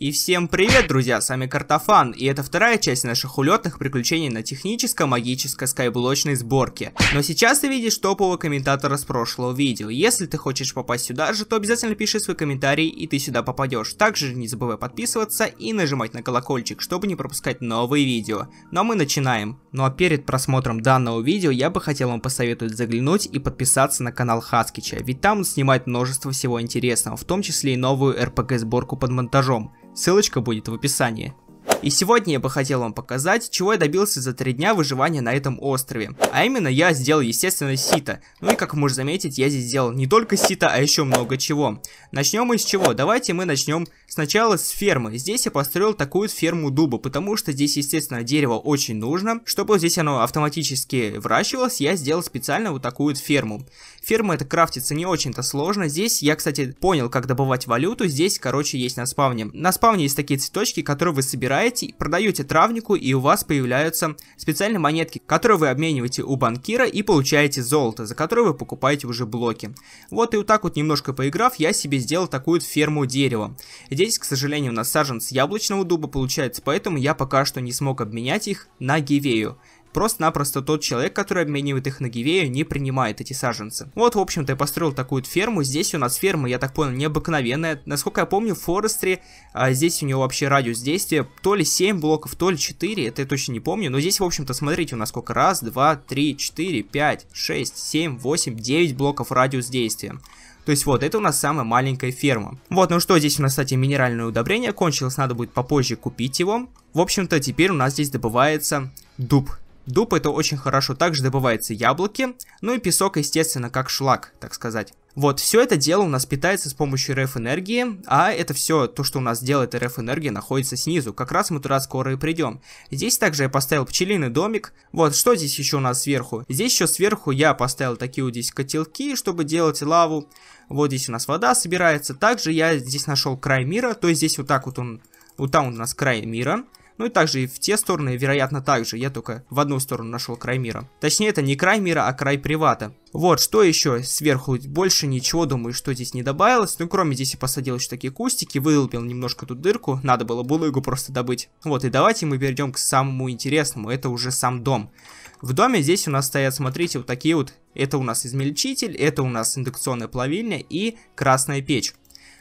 И всем привет, друзья, с вами Картофан, и это вторая часть наших улетных приключений на техническо-магической скайблочной сборке. Но сейчас ты видишь топового комментатора с прошлого видео. Если ты хочешь попасть сюда же, то обязательно пиши свой комментарий, и ты сюда попадешь. Также не забывай подписываться и нажимать на колокольчик, чтобы не пропускать новые видео. Но ну а мы начинаем. Ну а перед просмотром данного видео я бы хотел вам посоветовать заглянуть и подписаться на канал Хаскича, ведь там он снимает множество всего интересного, в том числе и новую РПГ-сборку под монтажом. Ссылочка будет в описании. И сегодня я бы хотел вам показать, чего я добился за три дня выживания на этом острове. А именно, я сделал, естественно, сито. Ну и как можно заметить, я здесь сделал не только сито, а еще много чего. Начнем мы с чего? Давайте мы начнем сначала с фермы. Здесь я построил такую ферму дуба, потому что здесь, естественно, дерево очень нужно. Чтобы здесь оно автоматически выращивалось, я сделал специально вот такую ферму. Ферма это крафтится не очень-то сложно. Здесь я, кстати, понял, как добывать валюту. Здесь, короче, есть на спавне. На спавне есть такие цветочки, которые вы собираете покупаете, продаете травнику, и у вас появляются специальные монетки, которые вы обмениваете у банкира и получаете золото, за которое вы покупаете уже блоки. Вот и вот так вот немножко поиграв, я себе сделал такую ферму дерева. Здесь, к сожалению, у нас саженцы яблочного дуба получается, поэтому я пока что не смог обменять их на гивею. Просто-напросто тот человек, который обменивает их на Гивею, не принимает эти саженцы. Вот, в общем-то, я построил такую ферму. Здесь у нас ферма, я так понял, необыкновенная. Насколько я помню, в Форестре а, здесь у него вообще радиус действия то ли 7 блоков, то ли 4, это я точно не помню. Но здесь, в общем-то, смотрите, у нас сколько? Раз, два, три, четыре, пять, шесть, семь, восемь, девять блоков радиус действия. То есть вот, это у нас самая маленькая ферма. Вот, ну что, здесь у нас, кстати, минеральное удобрение кончилось, надо будет попозже купить его. В общем-то, теперь у нас здесь добывается дуб. Дуб это очень хорошо также добывается яблоки, ну и песок, естественно, как шлак, так сказать. Вот, все это дело у нас питается с помощью РФ-энергии, а это все то, что у нас делает РФ-энергия, находится снизу. Как раз мы туда скоро и придем. Здесь также я поставил пчелиный домик. Вот, что здесь еще у нас сверху? Здесь еще сверху я поставил такие вот здесь котелки, чтобы делать лаву. Вот здесь у нас вода собирается. Также я здесь нашел край мира, то есть здесь вот так вот он... Вот там у нас край мира. Ну и также и в те стороны, вероятно, также. Я только в одну сторону нашел край мира. Точнее, это не край мира, а край привата. Вот, что еще сверху? Больше ничего, думаю, что здесь не добавилось. Ну, кроме здесь я посадил еще такие кустики, выдолбил немножко тут дырку. Надо было булыгу просто добыть. Вот, и давайте мы перейдем к самому интересному. Это уже сам дом. В доме здесь у нас стоят, смотрите, вот такие вот. Это у нас измельчитель, это у нас индукционная плавильня и красная печь.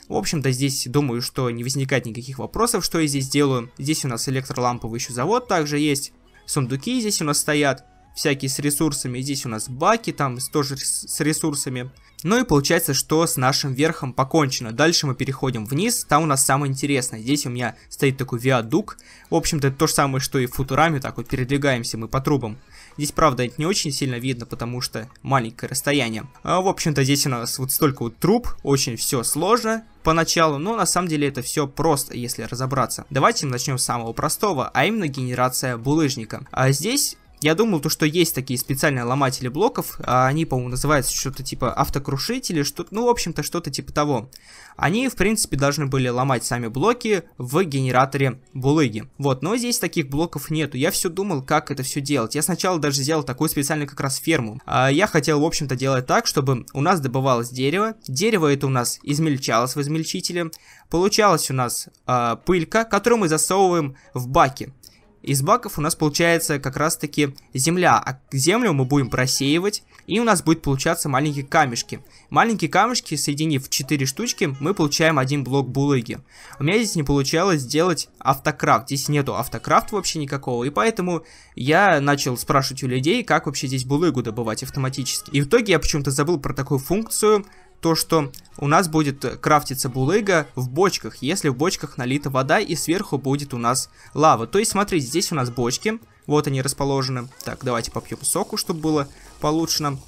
В общем-то, здесь, думаю, что не возникает никаких вопросов, что я здесь делаю. Здесь у нас электроламповый еще завод также есть. Сундуки здесь у нас стоят всякие с ресурсами. Здесь у нас баки, там тоже с ресурсами. Ну и получается, что с нашим верхом покончено. Дальше мы переходим вниз, там у нас самое интересное. Здесь у меня стоит такой виадук. В общем-то, то же самое, что и в Футураме, так вот передвигаемся мы по трубам. Здесь, правда, это не очень сильно видно, потому что маленькое расстояние. А, в общем-то, здесь у нас вот столько вот труб, очень все сложно поначалу, но на самом деле это все просто, если разобраться. Давайте начнем с самого простого, а именно генерация булыжника. А здесь я думал, то, что есть такие специальные ломатели блоков, а они, по-моему, называются что-то типа автокрушители, что ну, в общем-то, что-то типа того. Они, в принципе, должны были ломать сами блоки в генераторе булыги. Вот, но здесь таких блоков нету. Я все думал, как это все делать. Я сначала даже сделал такую специальную как раз ферму. А я хотел, в общем-то, делать так, чтобы у нас добывалось дерево. Дерево это у нас измельчалось в измельчителе. Получалась у нас э, пылька, которую мы засовываем в баки из баков у нас получается как раз таки земля, а землю мы будем просеивать, и у нас будет получаться маленькие камешки. Маленькие камешки, соединив 4 штучки, мы получаем один блок булыги. У меня здесь не получалось сделать автокрафт, здесь нету автокрафта вообще никакого, и поэтому я начал спрашивать у людей, как вообще здесь булыгу добывать автоматически. И в итоге я почему-то забыл про такую функцию, то, что у нас будет э, крафтиться булыга в бочках, если в бочках налита вода и сверху будет у нас лава. То есть, смотрите, здесь у нас бочки, вот они расположены. Так, давайте попьем соку, чтобы было получше нам.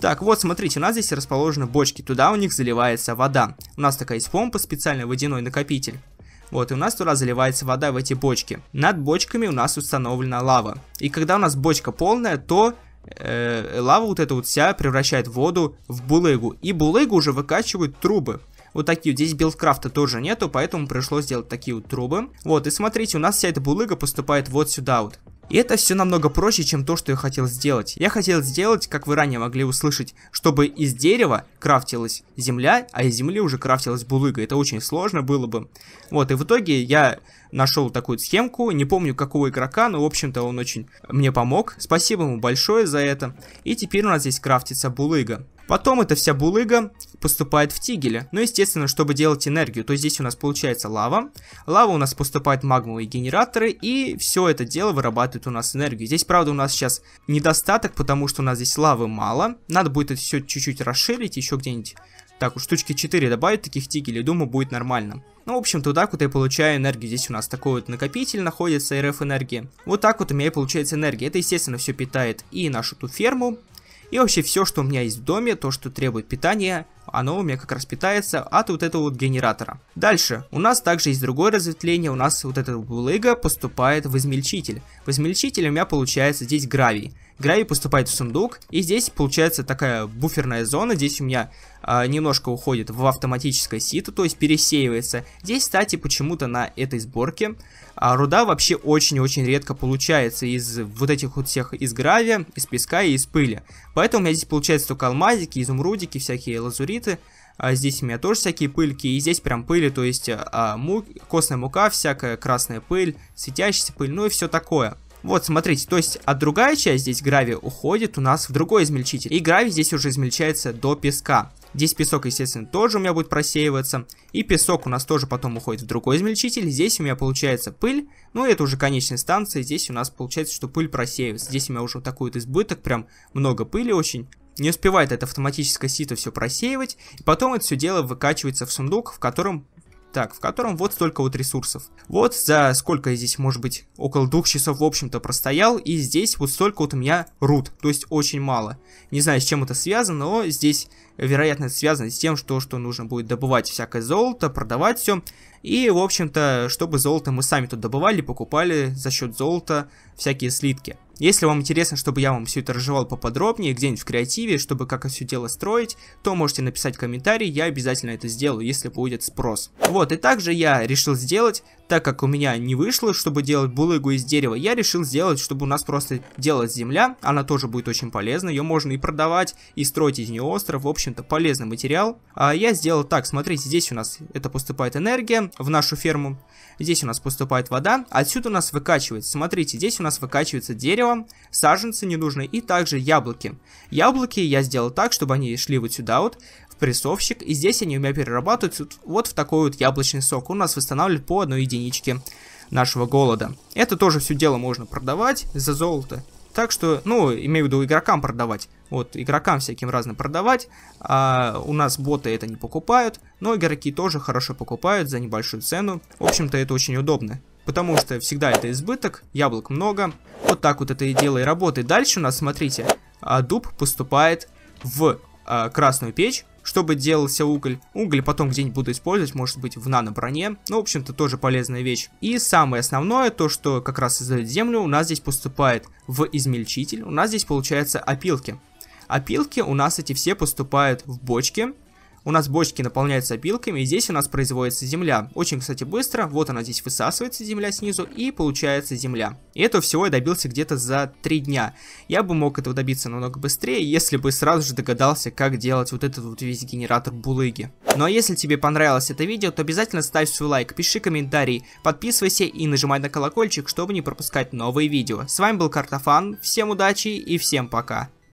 Так, вот, смотрите, у нас здесь расположены бочки, туда у них заливается вода. У нас такая есть помпа, специальный водяной накопитель. Вот, и у нас туда заливается вода в эти бочки. Над бочками у нас установлена лава. И когда у нас бочка полная, то э, лава вот эта вот вся превращает воду в булыгу. И булыгу уже выкачивают трубы. Вот такие, здесь билдкрафта тоже нету, поэтому пришлось сделать такие вот трубы. Вот, и смотрите, у нас вся эта булыга поступает вот сюда вот. И это все намного проще, чем то, что я хотел сделать. Я хотел сделать, как вы ранее могли услышать, чтобы из дерева крафтилась земля, а из земли уже крафтилась булыга. Это очень сложно было бы. Вот, и в итоге я нашел такую схемку, не помню какого игрока, но в общем-то он очень мне помог. Спасибо ему большое за это. И теперь у нас здесь крафтится булыга. Потом эта вся булыга поступает в тигеле. Ну, естественно, чтобы делать энергию, то здесь у нас получается лава. Лава у нас поступает в магмовые генераторы, и все это дело вырабатывает у нас энергию. Здесь, правда, у нас сейчас недостаток, потому что у нас здесь лавы мало. Надо будет это все чуть-чуть расширить, еще где-нибудь так, у штучки 4 добавить таких тигелей, думаю, будет нормально. Ну, в общем, туда, куда я получаю энергию. Здесь у нас такой вот накопитель находится, РФ энергии. Вот так вот у меня и получается энергия. Это, естественно, все питает и нашу ту ферму, и вообще все, что у меня есть в доме, то, что требует питания, оно у меня как раз питается от вот этого вот генератора. Дальше, у нас также есть другое разветвление, у нас вот эта булыга поступает в измельчитель. В измельчитель у меня получается здесь гравий. Гравий поступает в сундук, и здесь получается такая буферная зона, здесь у меня э, немножко уходит в автоматическое сито, то есть пересеивается. Здесь, кстати, почему-то на этой сборке а руда вообще очень-очень редко получается из вот этих вот всех, из гравия, из песка и из пыли. Поэтому у меня здесь получается только алмазики, изумрудики, всякие лазуриты. А здесь у меня тоже всякие пыльки, и здесь прям пыли, то есть а, мук, костная мука, всякая красная пыль, светящаяся пыль, ну и все такое. Вот, смотрите, то есть, а другая часть здесь гравия уходит у нас в другой измельчитель. И гравий здесь уже измельчается до песка. Здесь песок, естественно, тоже у меня будет просеиваться. И песок у нас тоже потом уходит в другой измельчитель. Здесь у меня получается пыль. Ну, это уже конечная станция. Здесь у нас получается, что пыль просеивается. Здесь у меня уже вот такой вот избыток. Прям много пыли очень. Не успевает это автоматическое сито все просеивать. И потом это все дело выкачивается в сундук, в котором так, в котором вот столько вот ресурсов. Вот за сколько я здесь, может быть, около двух часов, в общем-то, простоял, и здесь вот столько вот у меня рут, то есть очень мало. Не знаю, с чем это связано, но здесь вероятно, связано с тем, что, что нужно будет добывать всякое золото, продавать все. И, в общем-то, чтобы золото мы сами тут добывали, покупали за счет золота всякие слитки. Если вам интересно, чтобы я вам все это разжевал поподробнее, где-нибудь в креативе, чтобы как все дело строить, то можете написать комментарий, я обязательно это сделаю, если будет спрос. Вот, и также я решил сделать так как у меня не вышло, чтобы делать булыгу из дерева, я решил сделать, чтобы у нас просто делать земля, она тоже будет очень полезна, ее можно и продавать, и строить из нее остров, в общем-то полезный материал. А я сделал так, смотрите, здесь у нас это поступает энергия в нашу ферму, здесь у нас поступает вода, отсюда у нас выкачивается, смотрите, здесь у нас выкачивается дерево, саженцы ненужные и также яблоки. Яблоки я сделал так, чтобы они шли вот сюда вот, прессовщик, и здесь они у меня перерабатывают вот в такой вот яблочный сок. У нас восстанавливает по одной единичке нашего голода. Это тоже все дело можно продавать за золото. Так что, ну, имею в виду игрокам продавать. Вот, игрокам всяким разным продавать. А у нас боты это не покупают, но игроки тоже хорошо покупают за небольшую цену. В общем-то, это очень удобно. Потому что всегда это избыток, яблок много. Вот так вот это и дело и работает. Дальше у нас, смотрите, а, дуб поступает в а, красную печь чтобы делался уголь. Уголь потом где-нибудь буду использовать, может быть в нано-броне. Ну, в общем-то, тоже полезная вещь. И самое основное, то, что как раз из землю у нас здесь поступает в измельчитель. У нас здесь получается опилки. Опилки у нас эти все поступают в бочки, у нас бочки наполняются опилками, и здесь у нас производится земля. Очень, кстати, быстро. Вот она здесь высасывается, земля снизу, и получается земля. И этого всего я добился где-то за 3 дня. Я бы мог этого добиться намного быстрее, если бы сразу же догадался, как делать вот этот вот весь генератор булыги. Ну а если тебе понравилось это видео, то обязательно ставь свой лайк, пиши комментарий, подписывайся и нажимай на колокольчик, чтобы не пропускать новые видео. С вами был Картофан, всем удачи и всем пока.